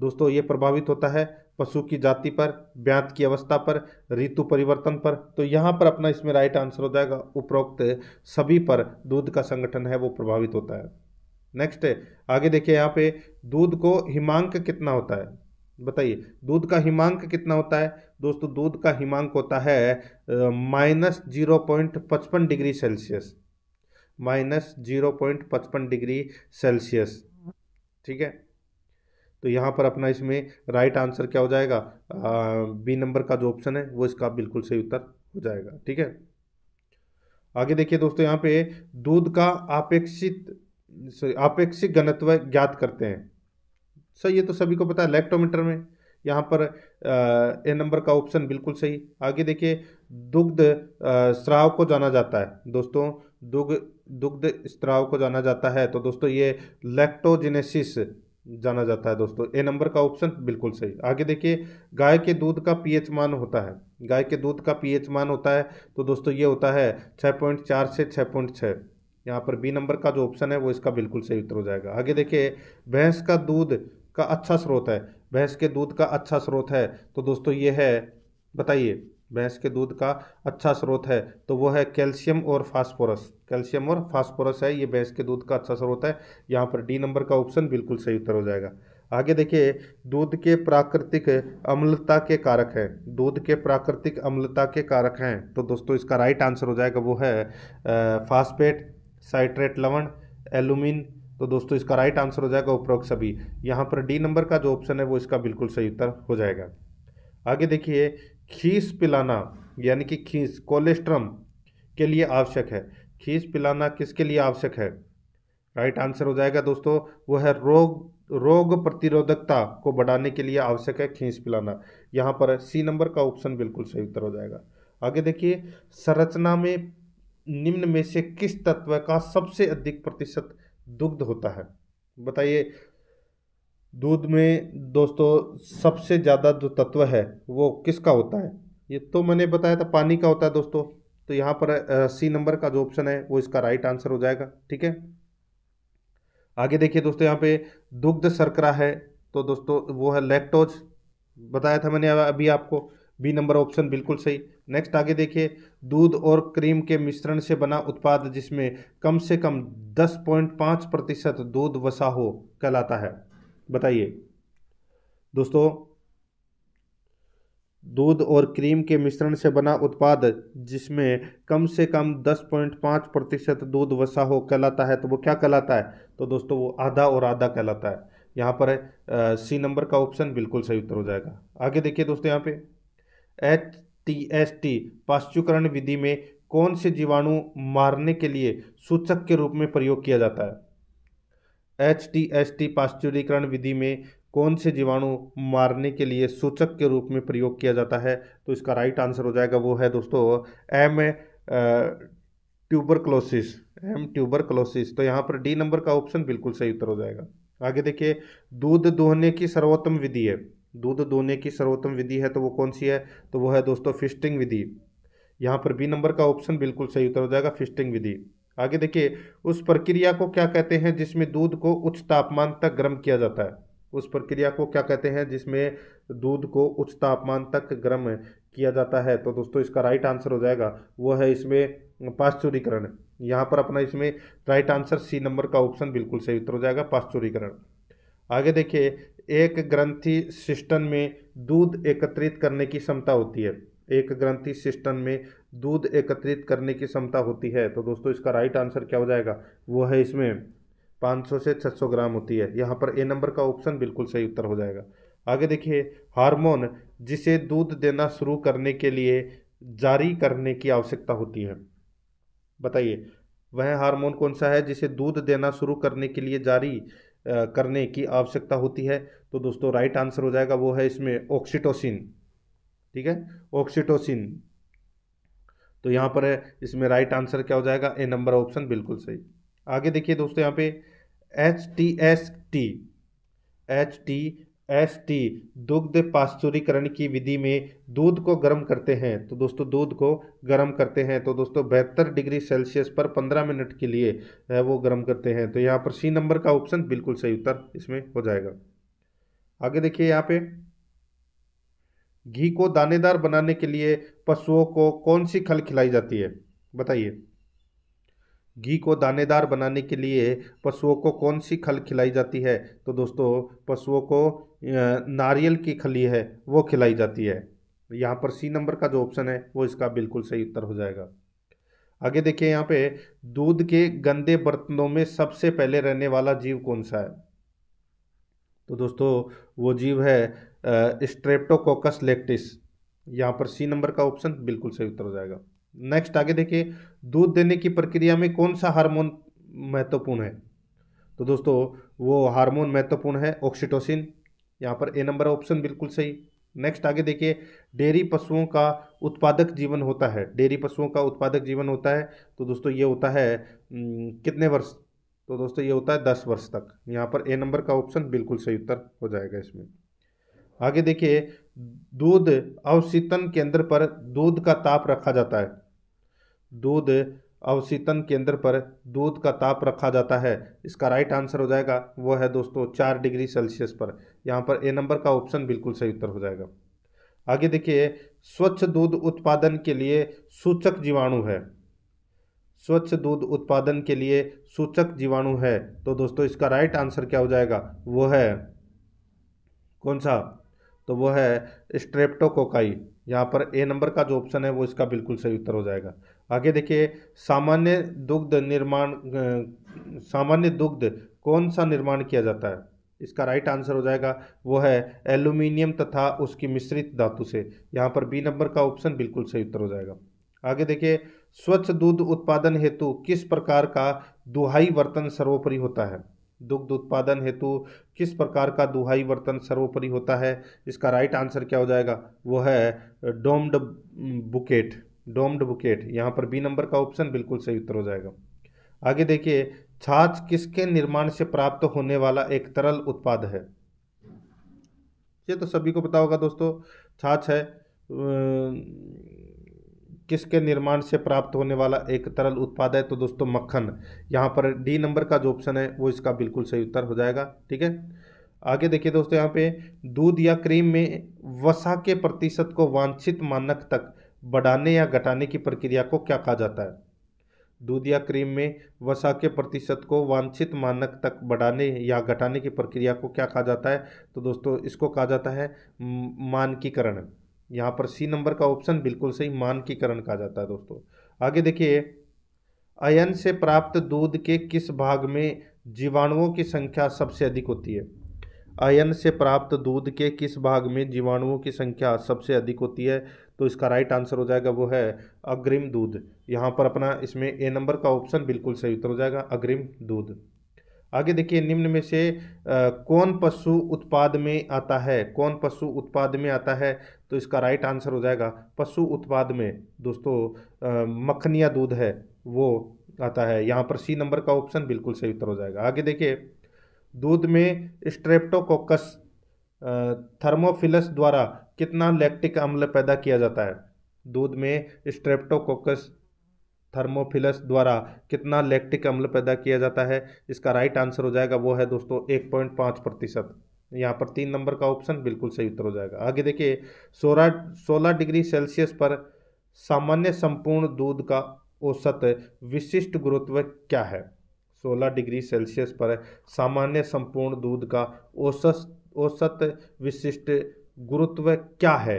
दोस्तों ये प्रभावित होता है पशु की जाति पर ब्यांत की अवस्था पर ऋतु परिवर्तन पर तो यहाँ पर अपना इसमें राइट आंसर हो जाएगा उपरोक्त सभी पर दूध का संगठन है वो प्रभावित होता है नेक्स्ट है आगे देखिए यहाँ पे दूध को हिमांक कितना होता है बताइए दूध का हिमांक कितना होता है दोस्तों दूध का हिमांक होता है माइनस जीरो पॉइंट पचपन degree Celsius minus zero point पचपन डिग्री सेल्सियस ठीक है तो यहाँ पर अपना इसमें राइट आंसर क्या हो जाएगा बी नंबर का जो ऑप्शन है वो इसका बिल्कुल सही उत्तर हो जाएगा ठीक है आगे देखिए दोस्तों यहाँ पे दूध का अपेक्षित सॉरी आपेक्षिक घनत्व ज्ञात करते हैं सर ये तो सभी को पता है लैक्टोमीटर में यहाँ पर ए नंबर का ऑप्शन बिल्कुल सही आगे देखिए दुग्ध स्राव को जाना जाता है दोस्तों दुग्ध दुग्ध स्त्राव को जाना जाता है तो दोस्तों ये लैक्टोजेनेसिस जाना जाता है दोस्तों ए नंबर का ऑप्शन बिल्कुल सही आगे देखिए गाय के दूध का पीएच मान होता है गाय के दूध का पीएच मान होता है तो दोस्तों ये होता है छः पॉइंट चार से छः पॉइंट छः यहाँ पर बी नंबर का जो ऑप्शन है वो इसका बिल्कुल सही उत्तर हो जाएगा आगे देखिए भैंस का दूध का अच्छा स्रोत है भैंस के दूध का अच्छा स्रोत है तो दोस्तों ये है बताइए भैंस के दूध का अच्छा स्रोत है तो वो है कैल्शियम और फास्फोरस कैल्शियम और फास्फोरस है ये भैंस के दूध का अच्छा स्रोत है यहाँ पर डी नंबर का ऑप्शन बिल्कुल सही उत्तर हो जाएगा आगे देखिए दूध के प्राकृतिक अम्लता के कारक हैं दूध के प्राकृतिक अम्लता के कारक हैं तो दोस्तों इसका राइट आंसर हो जाएगा वो है फास्फेट साइट्रेट लवण एलुमिन तो दोस्तों इसका राइट आंसर हो जाएगा उपरोक्त सभी यहाँ पर डी नंबर का जो ऑप्शन है वो इसका बिल्कुल सही उत्तर हो जाएगा आगे देखिए खीस पिलाना यानी कि खीस कोलेस्ट्रम के लिए आवश्यक है खीस पिलाना किसके लिए आवश्यक है राइट आंसर हो जाएगा दोस्तों वो है रोग रोग प्रतिरोधकता को बढ़ाने के लिए आवश्यक है खींच पिलाना यहाँ पर सी नंबर का ऑप्शन बिल्कुल सही उत्तर हो जाएगा आगे देखिए संरचना में निम्न में से किस तत्व का सबसे अधिक प्रतिशत दुग्ध होता है बताइए दूध में दोस्तों सबसे ज़्यादा जो तत्व है वो किसका होता है ये तो मैंने बताया था पानी का होता है दोस्तों तो यहाँ पर सी नंबर का जो ऑप्शन है वो इसका राइट आंसर हो जाएगा ठीक है आगे देखिए दोस्तों यहाँ पे दुग्ध शर्करा है तो दोस्तों वो है लैक्टोज बताया था मैंने अभी आपको बी नंबर ऑप्शन बिल्कुल सही नेक्स्ट आगे देखिए दूध और क्रीम के मिश्रण से बना उत्पाद जिसमें कम से कम 10.5 प्रतिशत दूध वसा हो कहलाता है बताइए दोस्तों दूध और क्रीम के मिश्रण से बना उत्पाद जिसमें कम से कम 10.5 प्रतिशत दूध वसा हो कहलाता है तो वो क्या कहलाता है तो दोस्तों वो आधा और आधा कहलाता है यहाँ पर है, सी नंबर का ऑप्शन बिल्कुल सही उत्तर हो जाएगा आगे देखिए दोस्तों यहाँ पे एच टी एस टी पाश्चुकरण विधि में कौन से जीवाणु मारने के लिए सूचक के रूप में प्रयोग किया जाता है एच टी एस टी पाश्चुरीकरण विधि में कौन से जीवाणु मारने के लिए सूचक के रूप में प्रयोग किया जाता है तो इसका राइट आंसर हो जाएगा वो है दोस्तों एम ट्यूबरक्लोसिस एम ट्यूबरक्लोसिस तो यहाँ पर डी नंबर का ऑप्शन बिल्कुल सही उत्तर हो जाएगा आगे देखिए दूध दोहने की सर्वोत्तम विधि है दूध दोने की सर्वोत्तम विधि है तो वो कौन सी है तो वो है दोस्तों फिस्टिंग विधि यहाँ पर बी नंबर का ऑप्शन बिल्कुल सही उत्तर हो जाएगा फिस्टिंग विधि आगे देखिए उस प्रक्रिया को क्या कहते हैं जिसमें दूध को उच्च तापमान तक गर्म किया जाता है उस प्रक्रिया को क्या कहते हैं जिसमें दूध को उच्च तापमान तक गर्म किया जाता है तो दोस्तों इसका राइट आंसर हो जाएगा वो है इसमें पाश्चुरीकरण यहाँ पर अपना इसमें राइट आंसर सी नंबर का ऑप्शन बिल्कुल सही उत्तर हो जाएगा पाश्चुरीकरण आगे देखिए एक ग्रंथि सिस्टम में दूध एकत्रित करने की क्षमता होती है एक ग्रंथि सिस्टम में दूध एकत्रित करने की क्षमता होती है तो दोस्तों इसका राइट आंसर क्या हो जाएगा वो है इसमें 500 से 600 ग्राम होती है यहाँ पर ए नंबर का ऑप्शन बिल्कुल सही उत्तर हो जाएगा आगे देखिए हार्मोन जिसे दूध देना शुरू करने के लिए जारी करने की आवश्यकता होती है बताइए वह हार्मोन कौन सा है जिसे दूध देना शुरू करने के लिए जारी करने की आवश्यकता होती है तो दोस्तों राइट आंसर हो जाएगा वो है इसमें ऑक्सीटोसिन ठीक है ऑक्सीटोसिन तो यहाँ पर है इसमें राइट आंसर क्या हो जाएगा ए नंबर ऑप्शन बिल्कुल सही आगे देखिए दोस्तों यहाँ पे H T S T H T S T दुग्ध पास्तुरीकरण की विधि में दूध को गर्म करते हैं तो दोस्तों दूध को गर्म करते हैं तो दोस्तों बहत्तर डिग्री सेल्सियस पर पंद्रह मिनट के लिए वो गर्म करते हैं तो यहाँ पर सी नंबर का ऑप्शन बिल्कुल सही उत्तर इसमें हो जाएगा आगे देखिए यहाँ पे घी को दानेदार बनाने के लिए पशुओं को कौन सी खल खिलाई जाती है बताइए घी को दानेदार बनाने के लिए पशुओं को कौन सी खल खिलाई जाती है तो दोस्तों पशुओं को नारियल की खली है वो खिलाई जाती है यहाँ पर सी नंबर का जो ऑप्शन है वो इसका बिल्कुल सही उत्तर हो जाएगा आगे देखिए यहाँ पे दूध के गंदे बर्तनों में सबसे पहले रहने वाला जीव कौन सा है तो दोस्तों वो जीव है स्ट्रेप्टोकोकस लेक्टिस यहाँ पर सी नंबर का ऑप्शन बिल्कुल सही उत्तर हो जाएगा नेक्स्ट आगे देखिए दूध देने की प्रक्रिया में कौन सा हार्मोन महत्वपूर्ण है तो दोस्तों वो हार्मोन महत्वपूर्ण है ऑक्सीटोसिन यहाँ पर ए नंबर ऑप्शन बिल्कुल सही नेक्स्ट आगे देखिए डेयरी पशुओं का उत्पादक जीवन होता है डेयरी पशुओं का उत्पादक जीवन होता है तो दोस्तों ये होता है कितने वर्ष तो दोस्तों ये होता है दस वर्ष तक यहाँ पर ए नंबर का ऑप्शन बिल्कुल सही उत्तर हो जाएगा इसमें आगे देखिए दूध अवशीतन केंद्र पर दूध का ताप रखा जाता है दूध अवसीतन केंद्र पर दूध का ताप रखा जाता है इसका राइट आंसर हो जाएगा वो है दोस्तों चार डिग्री सेल्सियस पर यहाँ पर ए नंबर का ऑप्शन बिल्कुल सही उत्तर हो जाएगा आगे देखिए स्वच्छ दूध उत्पादन के लिए सूचक जीवाणु है स्वच्छ दूध उत्पादन के लिए सूचक जीवाणु है तो दोस्तों इसका राइट आंसर क्या हो जाएगा वो है कौन सा तो वो है स्ट्रेप्टोकोकाई यहाँ पर ए नंबर का जो ऑप्शन है वो इसका बिल्कुल सही उत्तर हो जाएगा आगे देखिए सामान्य दुग्ध निर्माण सामान्य दुग्ध कौन सा निर्माण किया जाता है इसका राइट आंसर हो जाएगा वो है एल्यूमिनियम तथा उसकी मिश्रित धातु से यहाँ पर बी नंबर का ऑप्शन बिल्कुल सही उत्तर हो जाएगा आगे देखिए स्वच्छ दूध उत्पादन हेतु किस प्रकार का दुहाई बर्तन सर्वोपरि होता है दुग्ध उत्पादन हेतु किस प्रकार का दुहाई बर्तन सर्वोपरि होता है इसका राइट आंसर क्या हो जाएगा वो है डोम्ड बुकेट डोम्ड बुकेट यहाँ पर बी नंबर का ऑप्शन बिल्कुल सही उत्तर हो जाएगा आगे देखिए छाछ किसके निर्माण से प्राप्त होने वाला एक तरल उत्पाद है ये तो सभी को पता होगा दोस्तों छाछ है किसके निर्माण से प्राप्त होने वाला एक तरल उत्पाद है तो दोस्तों मक्खन यहाँ पर डी नंबर का जो ऑप्शन है वो इसका बिल्कुल सही उत्तर हो जाएगा ठीक है आगे देखिए दोस्तों यहाँ पे दूध या क्रीम में वसा के प्रतिशत को वांछित मानक तक बढ़ाने या घटाने की प्रक्रिया को क्या कहा जाता है दूध या क्रीम में वसा के प्रतिशत को वांछित मानक तक बढ़ाने या घटाने की प्रक्रिया को क्या कहा जाता है तो दोस्तों इसको कहा जाता है मानकीकरण यहाँ पर सी नंबर का ऑप्शन बिल्कुल सही मानकीकरण कहा जाता है दोस्तों आगे देखिए अयन से प्राप्त दूध के किस भाग में जीवाणुओं की संख्या सबसे अधिक होती है अयन से प्राप्त दूध के किस भाग में जीवाणुओं की संख्या सबसे अधिक होती है तो इसका राइट आंसर हो जाएगा वो है अग्रिम दूध यहाँ पर अपना इसमें ए नंबर का ऑप्शन बिल्कुल सही उत्तर हो जाएगा अग्रिम दूध आगे देखिए निम्न में से आ, कौन पशु उत्पाद में आता है कौन पशु उत्पाद में आता है तो इसका राइट आंसर हो जाएगा पशु उत्पाद में दोस्तों आ, मखनिया दूध है वो आता है यहाँ पर सी नंबर का ऑप्शन बिल्कुल सही उत्तर हो जाएगा आगे देखिए दूध में स्ट्रेप्टोकोकस थर्मोफिलस द्वारा कितना लैक्टिक अम्ल पैदा किया जाता है दूध में स्ट्रेप्टोकोकस थर्मोफिलस द्वारा कितना लैक्टिक अम्ल पैदा किया जाता है इसका राइट आंसर हो जाएगा वो है दोस्तों एक पॉइंट पाँच प्रतिशत यहाँ पर तीन नंबर का ऑप्शन बिल्कुल सही उत्तर हो जाएगा आगे देखिए सोलह सोलह डिग्री सेल्सियस पर सामान्य संपूर्ण दूध का औसत विशिष्ट गुरुत्व क्या है सोलह डिग्री सेल्सियस पर सामान्य संपूर्ण दूध का औसत औसत विशिष्ट गुरुत्व क्या है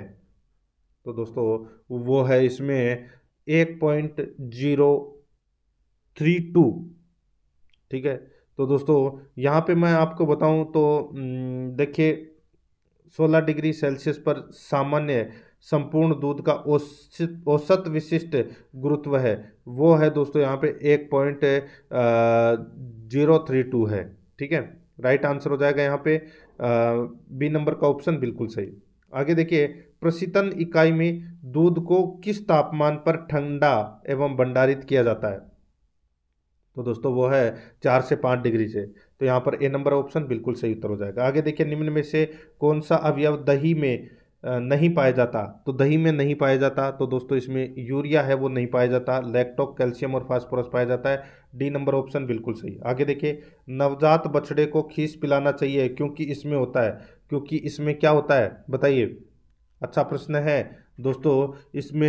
तो दोस्तों वो है इसमें एक पॉइंट जीरो थ्री टू ठीक है तो दोस्तों यहाँ पे मैं आपको बताऊँ तो देखिए 16 डिग्री सेल्सियस पर सामान्य संपूर्ण दूध का औसत औसत विशिष्ट गुरुत्व है वो है दोस्तों यहाँ पे एक पॉइंट जीरो थ्री टू है ठीक है राइट आंसर हो जाएगा यहाँ पे बी नंबर का ऑप्शन बिल्कुल सही आगे देखिए प्रशीतन इकाई में दूध को किस तापमान पर ठंडा एवं भंडारित किया जाता है तो दोस्तों वो है चार से पाँच डिग्री से तो यहाँ पर ए नंबर ऑप्शन बिल्कुल सही उत्तर हो जाएगा आगे देखिए निम्न में से कौन सा अवयव दही में नहीं पाया जाता तो दही में नहीं पाया जाता तो दोस्तों इसमें यूरिया है वो नहीं पाया जाता लैक्टोक कैल्शियम और फास्फोरस पाया जाता है डी नंबर ऑप्शन बिल्कुल सही आगे देखिए नवजात बछड़े को खीस पिलाना चाहिए क्योंकि इसमें होता है क्योंकि इसमें क्या होता है बताइए अच्छा प्रश्न है दोस्तों इसमें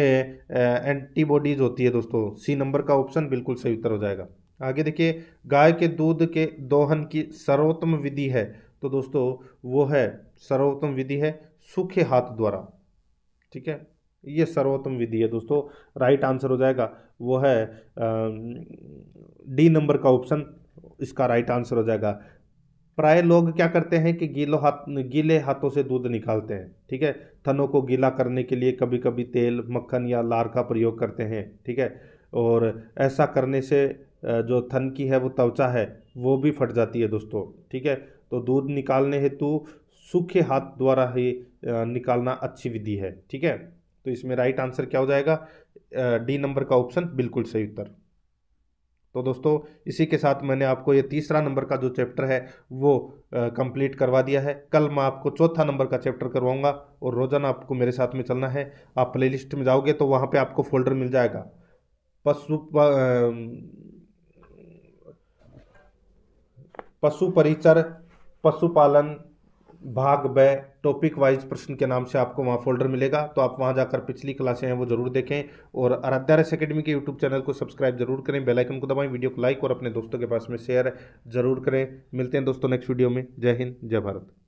एंटीबॉडीज़ होती है दोस्तों सी नंबर का ऑप्शन बिल्कुल सही उत्तर हो जाएगा आगे देखिए गाय के दूध के दोहन की सर्वोत्तम विधि है तो दोस्तों वो है सर्वोत्तम विधि है सूखे हाथ द्वारा ठीक है ये सर्वोत्तम विधि है दोस्तों राइट आंसर हो जाएगा वो है डी नंबर का ऑप्शन इसका राइट आंसर हो जाएगा प्राय लोग क्या करते हैं कि गीलो हाथ गीले हाथों से दूध निकालते हैं ठीक है थनों को गीला करने के लिए कभी कभी तेल मक्खन या लार का प्रयोग करते हैं ठीक है और ऐसा करने से जो थन की है वो त्वचा है वो भी फट जाती है दोस्तों ठीक है तो दूध निकालने हेतु सूखे हाथ द्वारा ही निकालना अच्छी विधि है ठीक है तो इसमें राइट आंसर क्या हो जाएगा डी नंबर का ऑप्शन बिल्कुल सही उत्तर तो दोस्तों इसी के साथ मैंने आपको ये तीसरा नंबर का जो चैप्टर है वो कंप्लीट करवा दिया है कल मैं आपको चौथा नंबर का चैप्टर करवाऊंगा और रोजाना आपको मेरे साथ में चलना है आप प्लेलिस्ट में जाओगे तो वहाँ पे आपको फोल्डर मिल जाएगा पशु पशु परिचर पशुपालन भाग व टॉपिक वाइज प्रश्न के नाम से आपको वहाँ फोल्डर मिलेगा तो आप वहाँ जाकर पिछली क्लासें हैं वो जरूर देखें और आराध्यास अकेडमी के यूट्यूब चैनल को सब्सक्राइब जरूर करें बेल आइकन को दबाएं वीडियो को लाइक और अपने दोस्तों के पास में शेयर जरूर करें मिलते हैं दोस्तों नेक्स्ट वीडियो में जय हिंद जय भारत